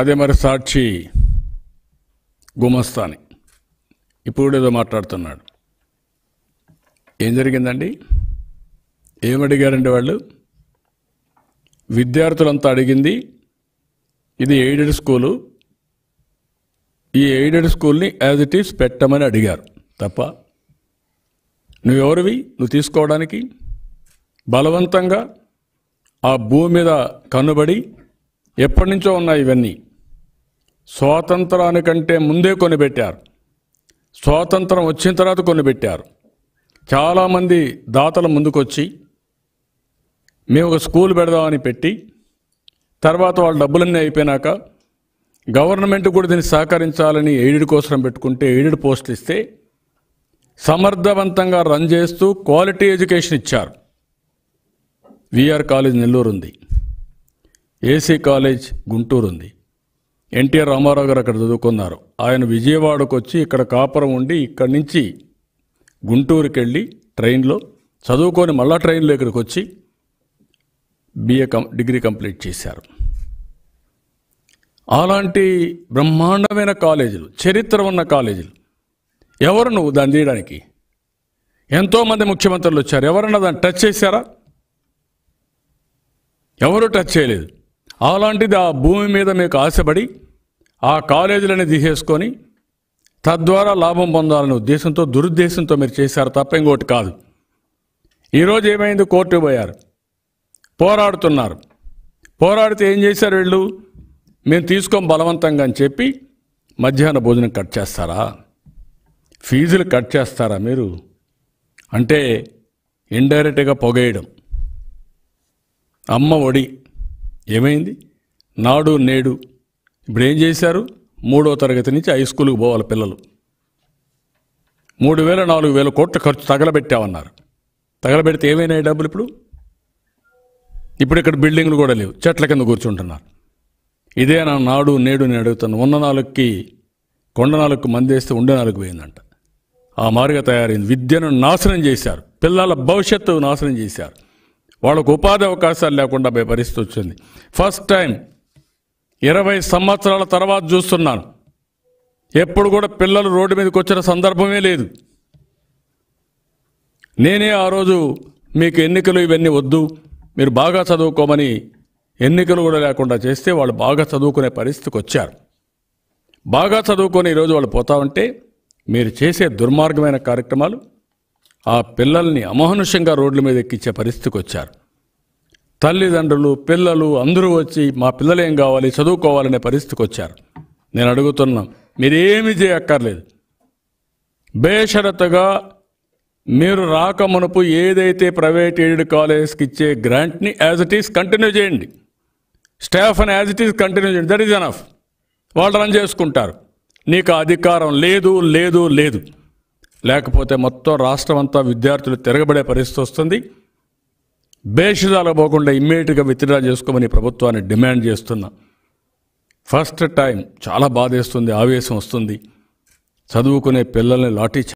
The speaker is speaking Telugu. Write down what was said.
అదే మరి సాక్షి గుమస్తాని ఇప్పుడు ఏదో మాట్లాడుతున్నాడు ఏం జరిగిందండి ఏమడిగారండి వాళ్ళు విద్యార్థులంతా అడిగింది ఇది ఎయిడెడ్ స్కూలు ఈ ఎయిడెడ్ స్కూల్ని యాజ్ ఇట్ ఈస్ పెట్టమని అడిగారు తప్ప నువ్వెవరివి నువ్వు తీసుకోవడానికి బలవంతంగా ఆ భూమి మీద కనుబడి ఎప్పటి నుంచో ఉన్నాయి ఇవన్నీ స్వాతంత్రానికంటే ముందే కొనిపెట్టారు స్వాతంత్రం వచ్చిన తర్వాత కొనిపెట్టారు చాలామంది దాతలు ముందుకొచ్చి మేము ఒక స్కూల్ పెడదామని పెట్టి తర్వాత వాళ్ళ డబ్బులన్నీ అయిపోయినాక గవర్నమెంట్ కూడా దీన్ని సహకరించాలని ఎయిడెడ్ కోసం పెట్టుకుంటే ఎయిడెడ్ పోస్ట్ ఇస్తే సమర్థవంతంగా రన్ చేస్తూ క్వాలిటీ ఎడ్యుకేషన్ ఇచ్చారు విఆర్ కాలేజ్ నెల్లూరు ఉంది ఏసీ కాలేజ్ గుంటూరు ఉంది ఎన్టీఆర్ రామారావు గారు అక్కడ చదువుకున్నారు ఆయన విజయవాడకు వచ్చి ఇక్కడ కాపురం ఉండి ఇక్కడి నుంచి గుంటూరుకి వెళ్ళి ట్రైన్లో చదువుకొని మళ్ళా ట్రైన్లో ఇక్కడికి వచ్చి బిఏ కం డిగ్రీ కంప్లీట్ చేశారు అలాంటి బ్రహ్మాండమైన కాలేజీలు చరిత్ర ఉన్న కాలేజీలు ఎవరు నువ్వు దాన్ని తీయడానికి ఎంతోమంది ముఖ్యమంత్రులు వచ్చారు ఎవరన్నా దాన్ని టచ్ చేశారా ఎవరు టచ్ చేయలేదు అలాంటిది ఆ భూమి మీద మీకు ఆశపడి ఆ కాలేజీలని తీసేసుకొని తద్వారా లాభం పొందాలనే ఉద్దేశంతో దురుద్దేశంతో మీరు చేశారు తప్ప ఇంకోటి కాదు ఈరోజు ఏమైంది కోర్టు పోయారు పోరాడుతున్నారు పోరాడితే ఏం చేశారు వీళ్ళు మేము తీసుకోం బలవంతంగా అని చెప్పి మధ్యాహ్న భోజనం కట్ చేస్తారా ఫీజులు కట్ చేస్తారా మీరు అంటే ఇండైరెక్ట్గా పొగేయడం అమ్మ ఒడి ఏమైంది నాడు నేడు ఇప్పుడు ఏం చేశారు మూడో తరగతి నుంచి హై స్కూల్కి పోవాలి పిల్లలు మూడు వేల నాలుగు వేల కోట్ల ఖర్చు తగలబెట్టామన్నారు తగలబెడితే ఏమైనాయి డబ్బులు ఇప్పుడు ఇప్పుడు ఇక్కడ బిల్డింగ్లు కూడా లేవు చెట్ల కింద కూర్చుంటున్నారు ఇదే నా నాడు నేడు నేను అడుగుతాను ఉన్న నాలుగుకి కొండ నాలుగు మందేస్తే ఉండే నాలుగు పోయిందంట ఆ మారుగా తయారైంది విద్యను నాశనం చేశారు పిల్లల భవిష్యత్తు నాశనం చేశారు వాళ్ళకు ఉపాధి అవకాశాలు లేకుండా పోయే పరిస్థితి వచ్చింది ఫస్ట్ టైం ఇరవై సంవత్సరాల తర్వాత చూస్తున్నాను ఎప్పుడు కూడా పిల్లలు రోడ్డు మీదకి వచ్చిన సందర్భమే లేదు నేనే ఆ రోజు మీకు ఎన్నికలు ఇవన్నీ వద్దు మీరు బాగా చదువుకోమని ఎన్నికలు కూడా లేకుండా చేస్తే వాళ్ళు బాగా చదువుకునే పరిస్థితికి వచ్చారు బాగా చదువుకొని ఈరోజు వాళ్ళు పోతా ఉంటే మీరు చేసే దుర్మార్గమైన కార్యక్రమాలు ఆ పిల్లల్ని అమానుషంగా రోడ్ల మీద ఎక్కించే పరిస్థితికి వచ్చారు తల్లిదండ్రులు పిల్లలు అందరూ వచ్చి మా పిల్లలేం కావాలి చదువుకోవాలనే పరిస్థితికి వచ్చారు నేను అడుగుతున్నాం మీరేమి చేయక్కర్లేదు బేషరతగా మీరు రాకమునపు ఏదైతే ప్రైవేట్ ఎయిడెడ్ కాలేజ్కి ఇచ్చే గ్రాంట్ని యాజ్ ఇట్ ఈస్ కంటిన్యూ చేయండి స్టాఫ్ అని యాజ్ ఇట్ ఈస్ కంటిన్యూ చేయండి దట్ ఈజ్ ఎనఫ్ వాళ్ళు రన్ చేసుకుంటారు నీకు అధికారం లేదు లేదు లేదు లేకపోతే మొత్తం రాష్ట్రం అంతా విద్యార్థులు తిరగబడే పరిస్థితి వస్తుంది బేషుదాలు పోకుండా ఇమ్మీడియట్గా విత్డ్రా చేసుకోమని ప్రభుత్వాన్ని డిమాండ్ చేస్తున్నా ఫస్ట్ టైం చాలా బాధేస్తుంది ఆవేశం వస్తుంది చదువుకునే పిల్లల్ని లాఠీ